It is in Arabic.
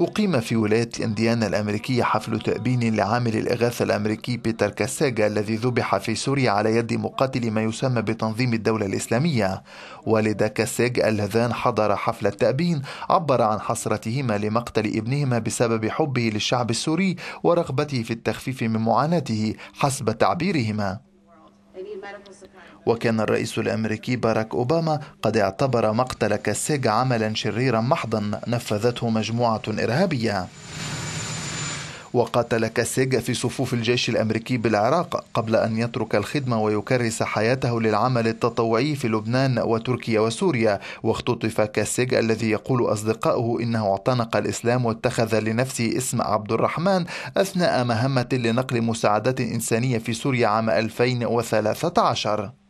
أقيم في ولاية إنديانا الأمريكية حفل تأبين لعامل الإغاثة الأمريكي بيتر كاساجا الذي ذبح في سوريا على يد مقاتل ما يسمى بتنظيم الدولة الإسلامية والدا كاساج اللذان حضر حفل التأبين عبر عن حسرتهما لمقتل ابنهما بسبب حبه للشعب السوري ورغبته في التخفيف من معاناته حسب تعبيرهما وكان الرئيس الامريكي باراك اوباما قد اعتبر مقتل كاسيغ عملا شريرا محضا نفذته مجموعه ارهابيه وقاتل كاسيج في صفوف الجيش الأمريكي بالعراق قبل أن يترك الخدمة ويكرس حياته للعمل التطوعي في لبنان وتركيا وسوريا واختطف كاسيج الذي يقول أصدقاؤه إنه اعتنق الإسلام واتخذ لنفسه اسم عبد الرحمن أثناء مهمة لنقل مساعدات إنسانية في سوريا عام 2013